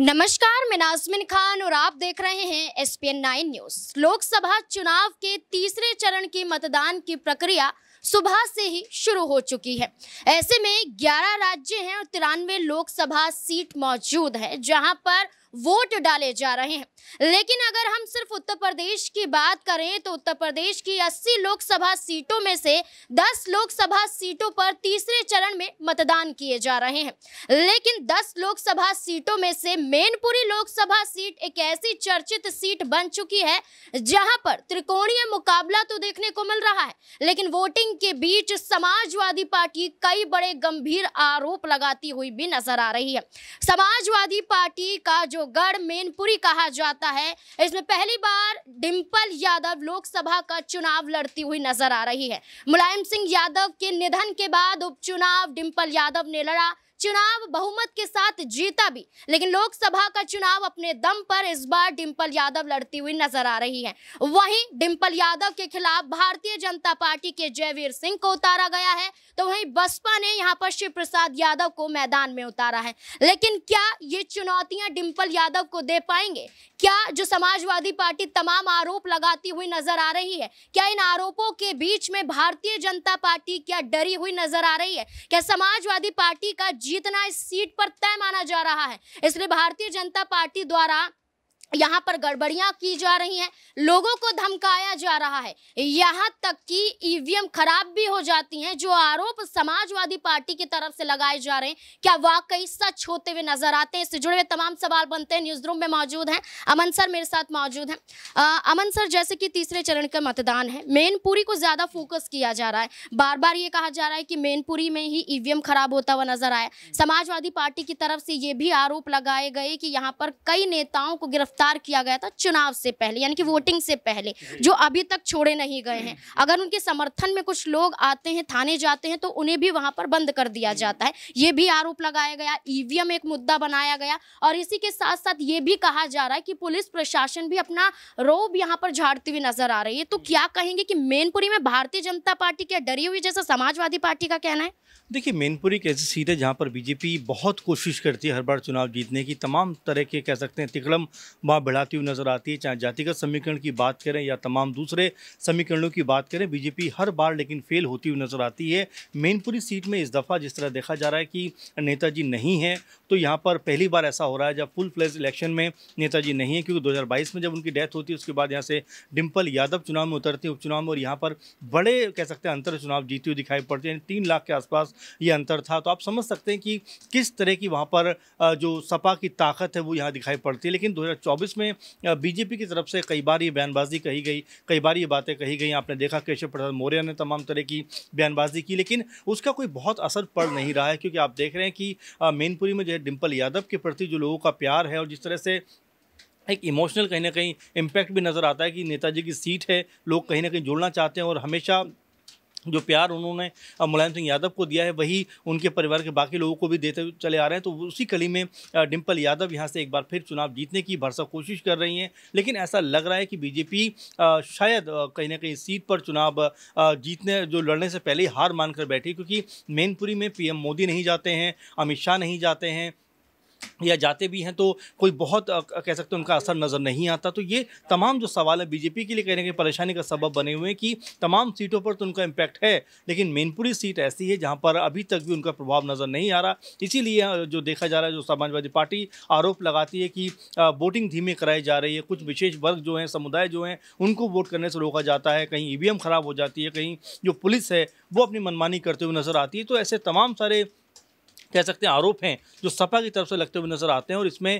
नमस्कार मैं नाजमिन खान और आप देख रहे हैं S P N nine news Lok Sabha चुनाव के तीसरे चरण के मतदान की प्रक्रिया सुबह से ही शुरू हो चुकी है ऐसे में 11 राज्य हैं और तिरानवे लोकसभा सीट मौजूद है जहां पर वोट डाले जा रहे हैं लेकिन अगर हम सिर्फ उत्तर प्रदेश की बात करें तो उत्तर प्रदेश की 80 लोकसभा सीटों में से 10 लोकसभा सीटों पर तीसरे चरण में मतदान किए जा रहे हैं लेकिन 10 लोकसभा सीटों में से मेनपुरी लोकसभा सीट एक ऐसी चर्चित सीट बन चुकी है जहां पर त्रिकोणीय मुकाबला तो देखने को मिल रहा है लेकिन वोटिंग के बीच समाजवादी पार्टी कई बड़े गंभीर आरोप लगाती हुई भी नजर आ रही है समाजवादी पार्टी का जो गढ़ मेनपुरी कहा जाता है इसमें पहली बार डिंपल यादव लोकसभा का चुनाव लड़ती हुई नजर आ रही है मुलायम सिंह यादव के निधन के बाद उपचुनाव डिंपल यादव ने लड़ा चुनाव बहुमत के साथ जीता भी लेकिन लोकसभा का चुनाव अपने दम पर इस बार डिंपल यादव लड़ती हुई नजर आ रही है वहीं डिंपल यादव के खिलाफ भारतीय जनता पार्टी के जयवीर सिंह को उतारा गया है तो वहीं बसपा ने यहां पर शिव प्रसाद यादव को मैदान में उतारा है लेकिन क्या ये चुनौतियां डिम्पल यादव को दे पाएंगे क्या जो समाजवादी पार्टी तमाम आरोप लगाती हुई नजर आ रही है क्या इन आरोपों के बीच में भारतीय जनता पार्टी क्या डरी हुई नजर आ रही है क्या समाजवादी पार्टी का जीतना इस सीट पर तय माना जा रहा है इसलिए भारतीय जनता पार्टी द्वारा यहाँ पर गड़बड़ियाँ की जा रही हैं लोगों को धमकाया जा रहा है यहाँ तक कि ईवीएम खराब भी हो जाती हैं जो आरोप समाजवादी पार्टी की तरफ से लगाए जा रहे हैं क्या वाकई सच होते हुए नजर आते हैं इससे जुड़े हुए तमाम सवाल बनते हैं न्यूज रूम में मौजूद हैं अमन सर मेरे साथ मौजूद हैं अमन सर जैसे कि तीसरे चरण का मतदान है मेनपुरी को ज़्यादा फोकस किया जा रहा है बार बार ये कहा जा रहा है कि मेनपुरी में ही ई खराब होता हुआ नजर आया समाजवादी पार्टी की तरफ से ये भी आरोप लगाए गए कि यहाँ पर कई नेताओं को गिरफ्तार गिरफ्तार किया गया था चुनाव से पहले यानी कि वोटिंग से पहले जो अभी तक छोड़े नहीं गए हैं अगर उनके समर्थन में कुछ लोग आते हैं थाने जाते हैं तो उन्हें भी वहां पर बंद कर दिया जाता है ये भी आरोप लगाया गया ईवीएम एक मुद्दा बनाया गया और इसी के साथ साथ ये भी कहा जा रहा है कि पुलिस प्रशासन भी अपना रोब यहाँ पर झाड़ती हुई नजर आ रही है तो क्या कहेंगे कि मेनपुरी में भारतीय जनता पार्टी के डरी हुई जैसा समाजवादी पार्टी का कहना है देखिए मेनपुरी कैसे ऐसी सीट है जहाँ पर बीजेपी बहुत कोशिश करती है हर बार चुनाव जीतने की तमाम तरह के कह सकते हैं तिकड़म शोभा बढ़ाती हुई नजर आती है चाहे जातिगत समीकरण की बात करें या तमाम दूसरे समीकरणों की बात करें बीजेपी हर बार लेकिन फेल होती हुई नजर आती है मेनपुरी सीट में इस दफ़ा जिस तरह देखा जा रहा है कि नेताजी नहीं है तो यहाँ पर पहली बार ऐसा हो रहा है जब फुल फ्लेज इलेक्शन में नेताजी नहीं है क्योंकि दो में जब उनकी डेथ होती है उसके बाद यहाँ से डिम्पल यादव चुनाव में उतरती है उपचुनाव में और यहाँ पर बड़े कह सकते हैं अंतर चुनाव जीती हुई दिखाई पड़ती है तीन लाख के आसपास ये अंतर था तो आप समझ सकते हैं कि किस तरह की वहाँ पर जो सपा की ताकत है वो यहाँ दिखाई पड़ती है लेकिन दो 2024 में बीजेपी की तरफ से कई बार ये बयानबाजी कही गई कई बार ये बातें कही गई आपने देखा केशव प्रसाद मौर्य ने तमाम तरह की बयानबाजी की लेकिन उसका कोई बहुत असर पड़ नहीं रहा है क्योंकि आप देख रहे हैं कि मेनपुरी में जो है डिम्पल यादव के प्रति जो लोगों का प्यार है और जिस तरह से एक इमोशनल कहीं ना कहीं इम्पैक्ट भी नज़र आता है कि नेताजी की सीट है लोग कहीं ना कहीं जुड़ना चाहते हैं और हमेशा जो प्यार उन्होंने मुलायम सिंह यादव को दिया है वही उनके परिवार के बाकी लोगों को भी देते चले आ रहे हैं तो उसी कड़ी में डिम्पल यादव यहाँ से एक बार फिर चुनाव जीतने की भरसा कोशिश कर रही हैं लेकिन ऐसा लग रहा है कि बीजेपी शायद कहीं ना कहीं सीट पर चुनाव जीतने जो लड़ने से पहले ही हार मानकर बैठी क्योंकि मेनपुरी में पीएम मोदी नहीं जाते हैं अमित शाह नहीं जाते हैं या जाते भी हैं तो कोई बहुत कह सकते हैं उनका असर नज़र नहीं आता तो ये तमाम जो सवाल है बीजेपी के लिए कहीं ना कहीं परेशानी का सबब बने हुए हैं कि तमाम सीटों पर तो उनका इम्पैक्ट है लेकिन मेनपुरी सीट ऐसी है जहाँ पर अभी तक भी उनका प्रभाव नज़र नहीं आ रहा इसीलिए जो देखा जा रहा है जो समाजवादी पार्टी आरोप लगाती है कि वोटिंग धीमे कराई जा रही है कुछ विशेष वर्ग जो हैं समुदाय जो हैं उनको वोट करने से रोका जाता है कहीं ई e ख़राब हो जाती है कहीं जो पुलिस है वो अपनी मनमानी करते हुए नज़र आती है तो ऐसे तमाम सारे कह सकते हैं आरोप हैं जो सपा की तरफ से लगते हुए नजर आते हैं और इसमें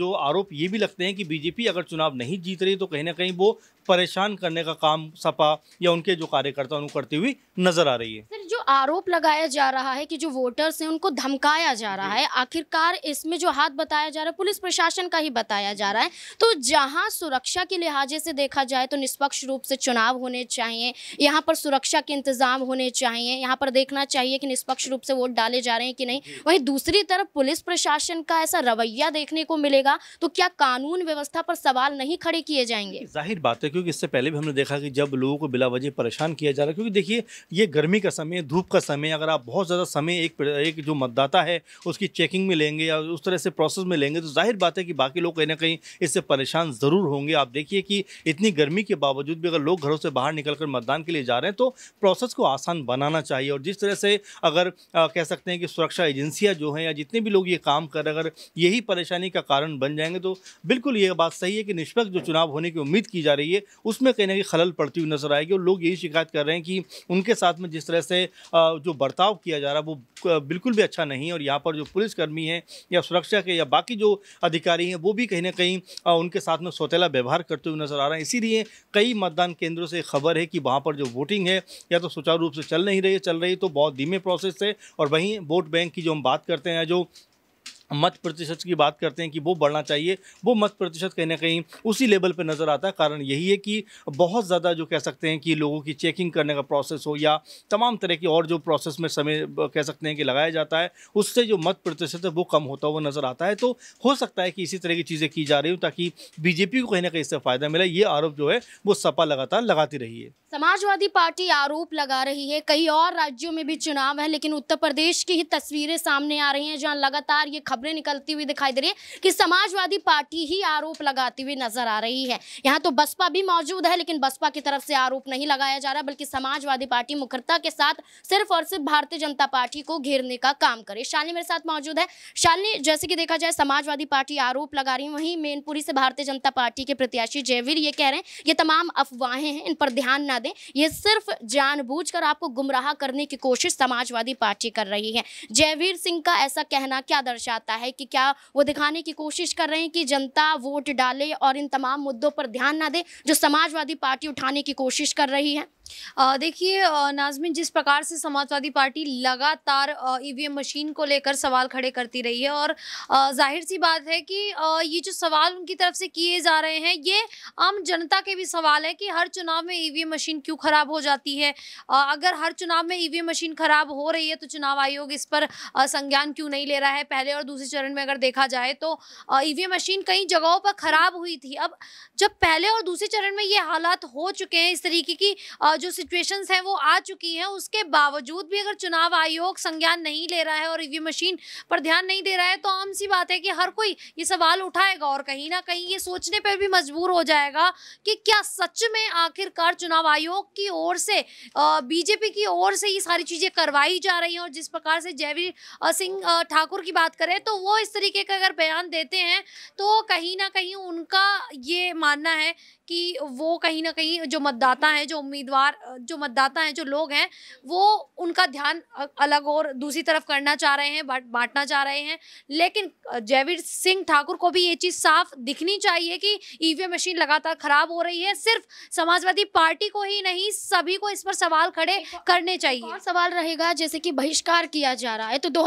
जो आरोप ये भी लगते हैं कि बीजेपी अगर चुनाव नहीं जीत रही तो कहीं ना कहीं वो परेशान करने का काम सपा या उनके जो कार्यकर्ता उनको करती हुई नजर आ रही है सर जो आरोप लगाया जा रहा है कि जो वोटर्स हैं उनको धमकाया जा रहा है आखिरकार इसमें जो हाथ बताया जा रहा है पुलिस प्रशासन का ही बताया जा रहा है तो जहां सुरक्षा के लिहाजे से देखा जाए तो निष्पक्ष रूप से चुनाव होने चाहिए यहाँ पर सुरक्षा के इंतजाम होने चाहिए यहाँ पर देखना चाहिए कि निष्पक्ष रूप से वोट डाले जा रहे हैं कि नहीं वही दूसरी तरफ पुलिस प्रशासन का ऐसा रवैया देखने को मिलेगा तो क्या कानून व्यवस्था पर सवाल नहीं खड़े किए जाएंगे जाहिर बात है क्योंकि इससे पहले भी हमने देखा कि जब लोगों को वजह परेशान किया जा रहा है क्योंकि देखिए ये गर्मी का समय धूप का समय अगर आप बहुत ज़्यादा समय एक एक जो मतदाता है उसकी चेकिंग में लेंगे या उस तरह से प्रोसेस में लेंगे तो जाहिर बात है कि बाकी लोग कहीं ना कहीं इससे परेशान ज़रूर होंगे आप देखिए कि इतनी गर्मी के बावजूद भी अगर लोग घरों से बाहर निकल मतदान के लिए जा रहे हैं तो प्रोसेस को आसान बनाना चाहिए और जिस तरह से अगर कह सकते हैं कि सुरक्षा एजेंसियाँ जो हैं या जितने भी लोग ये काम कर अगर यही परेशानी का कारण बन जाएंगे तो बिल्कुल ये बात सही है कि निष्पक्ष जो चुनाव होने की उम्मीद की जा रही है उसमें कहीं ना कहीं खलल पड़ती हुई नजर आएगी और लोग यही शिकायत कर रहे हैं कि उनके साथ में जिस तरह से जो बर्ताव किया जा रहा है वो बिल्कुल भी अच्छा नहीं है और यहाँ पर जो पुलिसकर्मी हैं या सुरक्षा के या बाकी जो अधिकारी हैं वो भी कहीं ना कहीं उनके साथ में सौतेला व्यवहार करते हुए नजर आ रहे हैं इसीलिए कई मतदान केंद्रों से खबर है कि वहाँ पर जो वोटिंग है या तो सुचारू रूप से चल नहीं रही है चल रही तो बहुत धीमे प्रोसेस है और वहीं वोट बैंक की जो हम बात करते हैं जो मत प्रतिशत की बात करते हैं कि वो बढ़ना चाहिए वो मत प्रतिशत कहीं ना कहीं उसी लेवल पर नज़र आता है कारण यही है कि बहुत ज़्यादा जो कह सकते हैं कि लोगों की चेकिंग करने का प्रोसेस हो या तमाम तरह की और जो प्रोसेस में समय कह सकते हैं कि लगाया जाता है उससे जो मत प्रतिशत है वो कम होता हुआ नज़र आता है तो हो सकता है कि इसी तरह की चीज़ें की जा रही हूँ ताकि बीजेपी को कहीं ना कहीं इससे फ़ायदा मिला ये आरोप जो है वो सपा लगातार लगाती रही है समाजवादी पार्टी आरोप लगा रही है कई और राज्यों में भी चुनाव है लेकिन उत्तर प्रदेश की ही तस्वीरें सामने आ रही हैं जहाँ लगातार ये खबरें निकलती हुई दिखाई दे रही है कि समाजवादी पार्टी ही आरोप लगाती हुई नजर आ रही है यहाँ तो बसपा भी मौजूद है लेकिन बसपा की तरफ से आरोप नहीं लगाया जा रहा बल्कि समाजवादी पार्टी मुखरता के साथ सिर्फ और सिर्फ भारतीय जनता पार्टी को घेरने का काम करे शालिनी मेरे साथ मौजूद है शालिनी जैसे कि देखा जाए समाजवादी पार्टी आरोप लगा रही है वहीं मेनपुरी से भारतीय जनता पार्टी के प्रत्याशी जयवीर ये कह रहे हैं ये तमाम अफवाहें हैं इन पर ध्यान ना दें ये सिर्फ जानबूझकर आपको गुमराह करने की कोशिश समाजवादी पार्टी कर रही है जयवीर सिंह का ऐसा कहना क्या दर्शाता जाता है कि क्या वो दिखाने की कोशिश कर रहे हैं कि जनता वोट डाले और इन तमाम मुद्दों पर ध्यान ना दे जो समाजवादी पार्टी उठाने की कोशिश कर रही है देखिए नाजमिन जिस प्रकार से समाजवादी पार्टी लगातार ईवीएम e मशीन को लेकर सवाल खड़े करती रही है और जाहिर सी बात है कि ये जो सवाल उनकी तरफ से किए जा रहे हैं ये आम जनता के भी सवाल है कि हर चुनाव में ईवीएम e मशीन क्यों ख़राब हो जाती है अगर हर चुनाव में ईवीएम e मशीन ख़राब हो रही है तो चुनाव आयोग इस पर संज्ञान क्यों नहीं ले रहा है पहले और दूसरे चरण में अगर देखा जाए तो ईवीएम मशीन e कई जगहों पर खराब हुई थी अब जब पहले और दूसरे चरण में ये हालात हो चुके हैं इस तरीके की जो सिचुएशन है वो आ चुकी है उसके बावजूद भी अगर चुनाव आयोग संज्ञान नहीं ले रहा है और ईवीएम e मशीन पर ध्यान नहीं दे रहा है तो आम सी बात है कि हर कोई ये सवाल उठाएगा और कहीं ना कहीं ये सोचने पर भी मजबूर हो जाएगा कि क्या सच में आखिरकार चुनाव आयोग की ओर से बीजेपी की ओर से ये सारी चीज़ें करवाई जा रही हैं और जिस प्रकार से जयवीर सिंह ठाकुर की बात करें तो वो इस तरीके का अगर बयान देते हैं तो कहीं ना कहीं उनका ये मानना है कि वो कहीं ना कहीं जो मतदाता हैं जो उम्मीदवार जो मतदाता हैं जो लोग हैं वो उनका ध्यान अलग और दूसरी तरफ करना चाह रहे हैं बांटना चाह रहे हैं लेकिन जयवीर सिंह ठाकुर को भी ये चीज़ साफ दिखनी चाहिए कि ईवीएम मशीन लगातार खराब हो रही है सिर्फ समाजवादी पार्टी को ही नहीं सभी को इस पर सवाल खड़े करने चाहिए सवाल रहेगा जैसे कि बहिष्कार किया जा रहा है तो दो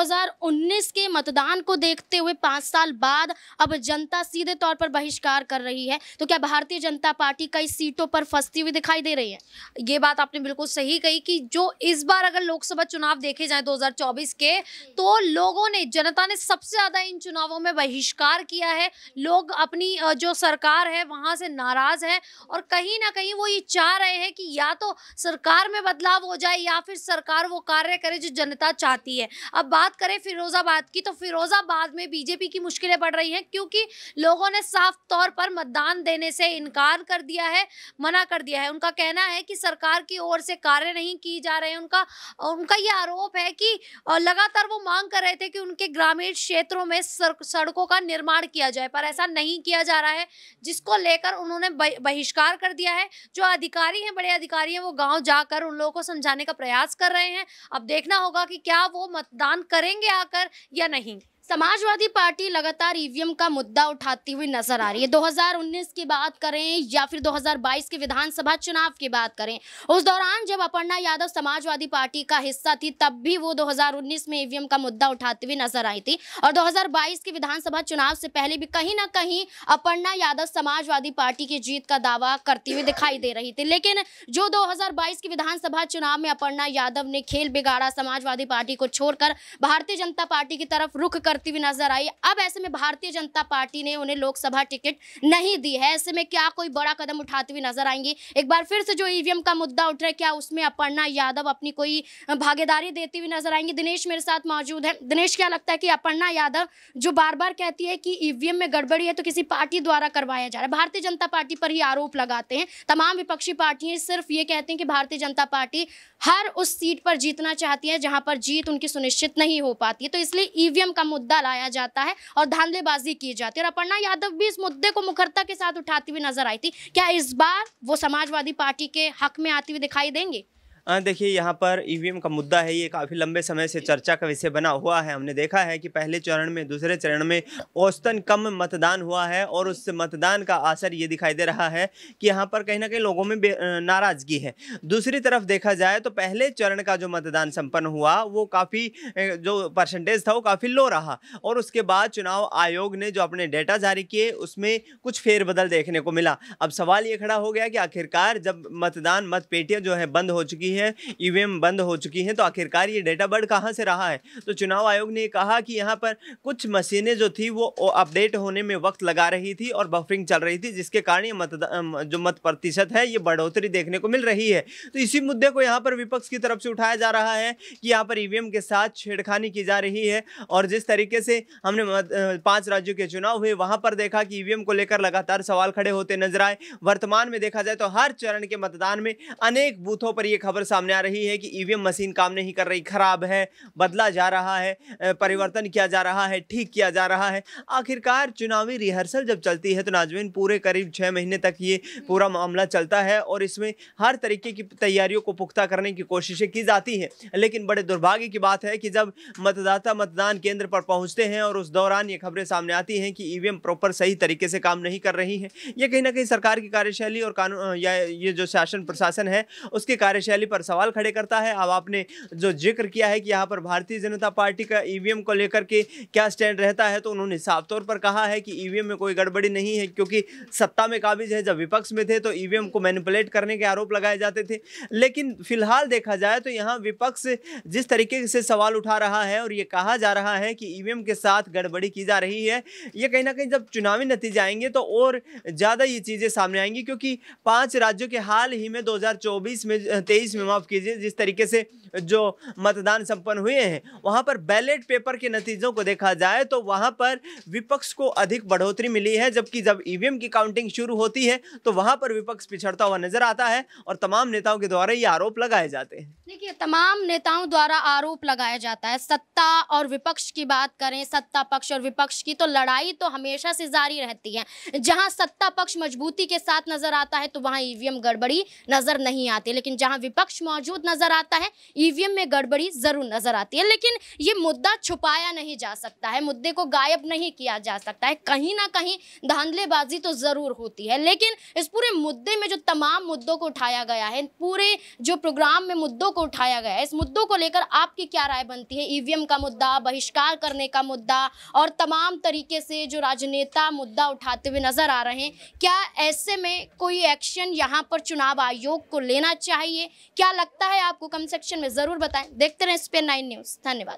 के मतदान को देखते हुए पाँच साल बाद अब जनता सीधे तौर पर बहिष्कार कर रही है तो क्या भारतीय जनता जनता पार्टी कई सीटों पर फंसती हुई दिखाई दे रही है ये बात आपने बिल्कुल सही कही कि जो इस बार अगर लोकसभा चुनाव देखे जाए 2024 के तो लोगों ने जनता ने सबसे ज्यादा इन चुनावों में बहिष्कार किया है लोग अपनी जो सरकार है वहां से नाराज है और कहीं ना कहीं वो ये चाह रहे हैं कि या तो सरकार में बदलाव हो जाए या फिर सरकार वो कार्य करे जो जनता चाहती है अब बात करें फिरोजाबाद की तो फिरोजाबाद में बीजेपी की मुश्किलें बढ़ रही हैं क्योंकि लोगों ने साफ तौर पर मतदान देने से इनकार मनान कर दिया है मना कर दिया है उनका कहना है कि सरकार की ओर से कार्य नहीं की जा रहे हैं उनका उनका ये आरोप है कि लगातार वो मांग कर रहे थे कि उनके ग्रामीण क्षेत्रों में सड़कों का निर्माण किया जाए पर ऐसा नहीं किया जा रहा है जिसको लेकर उन्होंने बहिष्कार कर दिया है जो अधिकारी हैं बड़े अधिकारी हैं वो गाँव जाकर उन लोगों को समझाने का प्रयास कर रहे हैं अब देखना होगा कि क्या वो मतदान करेंगे आकर या नहीं समाजवादी पार्टी लगातार ईवीएम का मुद्दा उठाती हुई नजर आ रही है 2019 की बात करें या फिर 2022 के विधानसभा चुनाव की बात करें उस दौरान जब अपर्णा यादव समाजवादी पार्टी का हिस्सा थी तब भी वो 2019 में ईवीएम का मुद्दा उठाती हुई नजर आई थी और 2022 के विधानसभा चुनाव से पहले भी कहीं ना कहीं अपर्णा यादव समाजवादी पार्टी की जीत का दावा करती हुई दिखाई दे रही थी लेकिन जो दो के विधानसभा चुनाव में अपर्णा यादव ने खेल बिगाड़ा समाजवादी पार्टी को छोड़कर भारतीय जनता पार्टी की तरफ रुख कर करती हुई नजर आई अब ऐसे में भारतीय जनता पार्टी ने उन्हें लोकसभा टिकट नहीं दी है ऐसे में क्या कोई बड़ा कदम उठाती हुई नजर आएंगी एक बार फिर से जो ईवीएम का मुद्दा उठ रहा है क्या उसमें अपर्णा यादव अपनी कोई भागीदारी देती हुई नजर आएंगी दिनेश मेरे साथ मौजूद है दिनेश क्या लगता है कि अपर्णा यादव जो बार बार कहती है कि ईवीएम में गड़बड़ी है तो किसी पार्टी द्वारा करवाया जा रहा है भारतीय जनता पार्टी पर ही आरोप लगाते हैं तमाम विपक्षी पार्टियां सिर्फ ये कहते हैं कि भारतीय जनता पार्टी हर उस सीट पर जीतना चाहती है जहां पर जीत उनकी सुनिश्चित नहीं हो पाती है तो इसलिए ईवीएम का मुद्दा मुद्दा लाया जाता है और धांधलेबाजी की जाती है और अपर्णा यादव भी इस मुद्दे को मुखरता के साथ उठाती हुई नजर आई थी क्या इस बार वो समाजवादी पार्टी के हक में आती हुई दिखाई देंगे देखिए यहाँ पर ईवीएम e का मुद्दा है ये काफ़ी लंबे समय से चर्चा का विषय बना हुआ है हमने देखा है कि पहले चरण में दूसरे चरण में औसतन कम मतदान हुआ है और उस मतदान का असर ये दिखाई दे रहा है कि यहाँ पर कहीं ना कहीं लोगों में नाराज़गी है दूसरी तरफ देखा जाए तो पहले चरण का जो मतदान सम्पन्न हुआ वो काफ़ी जो परसेंटेज था वो काफ़ी लो रहा और उसके बाद चुनाव आयोग ने जो अपने डेटा जारी किए उसमें कुछ फेरबदल देखने को मिला अब सवाल ये खड़ा हो गया कि आखिरकार जब मतदान मतपेटियाँ जो है बंद हो चुकी है है ईवीएम e बंद हो चुकी हैं तो आखिरकार ये डेटा बर्ड कहाँ से रहा है तो चुनाव आयोग ने कहा कि यहाँ पर कुछ मशीनें जो थी वो अपडेट होने में वक्त लगा रही थी और बफरिंग चल रही थी जिसके कारण ये मत जो मत प्रतिशत है ये बढ़ोतरी देखने को मिल रही है तो इसी मुद्दे को यहाँ पर विपक्ष की तरफ से उठाया जा रहा है कि यहाँ पर ईवीएम e के साथ छेड़खानी की जा रही है और जिस तरीके से हमने पांच राज्यों के चुनाव हुए वहां पर देखा कि ईवीएम e को लेकर लगातार सवाल खड़े होते नजर आए वर्तमान में देखा जाए तो हर चरण के मतदान में अनेक बूथों पर यह खबर सामने आ रही है कि ईवीएम e मशीन काम नहीं कर रही खराब है बदला जा रहा है परिवर्तन किया जा रहा है ठीक किया जा रहा है आखिरकार चुनावी रिहर्सल जब चलती है तो नाजमिन पूरे करीब छः महीने तक ये पूरा मामला चलता है और इसमें हर तरीके की तैयारियों को पुख्ता करने की कोशिशें की जाती हैं लेकिन बड़े दुर्भाग्य की बात है कि जब मतदाता मतदान केंद्र पर पहुंचते हैं और उस दौरान ये खबरें सामने आती हैं कि ई e प्रॉपर सही तरीके से काम नहीं कर रही हैं ये कहीं ना कहीं सरकार की कार्यशैली और कानून या ये जो शासन प्रशासन है उसकी कार्यशैली पर सवाल खड़े करता है अब आपने जो जिक्र किया है कि यहाँ पर भारतीय जनता पार्टी का ई e को लेकर के क्या स्टैंड रहता है तो उन्होंने साफ तौर पर कहा है कि ई e में कोई गड़बड़ी नहीं है क्योंकि सत्ता में काबिज है जब विपक्ष में थे तो ई e को मैनिपुलेट करने के आरोप लगाए जाते थे लेकिन फिलहाल देखा जाए तो यहाँ विपक्ष जिस तरीके से सवाल उठा रहा है और ये कहा जा रहा है कि ईवीएम के साथ गड़बड़ी की जा रही है ये कहीं ना कहीं जब चुनावी नतीजे आएंगे तो और ज़्यादा ये चीज़ें सामने आएंगी क्योंकि पाँच राज्यों के हाल ही में दो में तेईस में माफ़ कीजिए जिस तरीके से जो मतदान संपन्न हुए हैं वहाँ पर बैलेट पेपर के नतीजों को देखा जाए तो वहाँ पर विपक्ष को अधिक बढ़ोतरी मिली है जबकि जब ईवीएम की काउंटिंग शुरू होती है तो वहाँ पर विपक्ष पिछड़ता हुआ नजर आता है और तमाम नेताओं के द्वारा ये आरोप लगाए जाते हैं देखिए तमाम नेताओं द्वारा आरोप लगाया जाता है सत्ता और विपक्ष की बात करें सत्ता पक्ष और विपक्ष की तो लड़ाई तो हमेशा से जारी रहती है जहां सत्ता पक्ष मजबूती के साथ नजर आता है तो वहां ईवीएम गड़बड़ी नजर नहीं आती लेकिन जहां विपक्ष पक्ष मौजूद नजर आता है ईवीएम e में गड़बड़ी जरूर नजर आती है लेकिन ये मुद्दा छुपाया नहीं जा सकता है मुद्दे को गायब नहीं किया जा सकता है कहीं ना कहीं धांधलेबाजी तो जरूर होती है लेकिन इस पूरे मुद्दे में जो तमाम मुद्दों को उठाया गया है पूरे जो प्रोग्राम में मुद्दों को उठाया गया है इस मुद्दों को लेकर आपकी क्या राय बनती है ईवीएम e का मुद्दा बहिष्कार करने का मुद्दा और तमाम तरीके से जो राजनेता मुद्दा उठाते हुए नजर आ रहे हैं क्या ऐसे में कोई एक्शन यहाँ पर चुनाव आयोग को लेना चाहिए क्या लगता है आपको कमेंट सेक्शन में ज़रूर बताएं देखते रहें स्पेन नाइन न्यूज़ धन्यवाद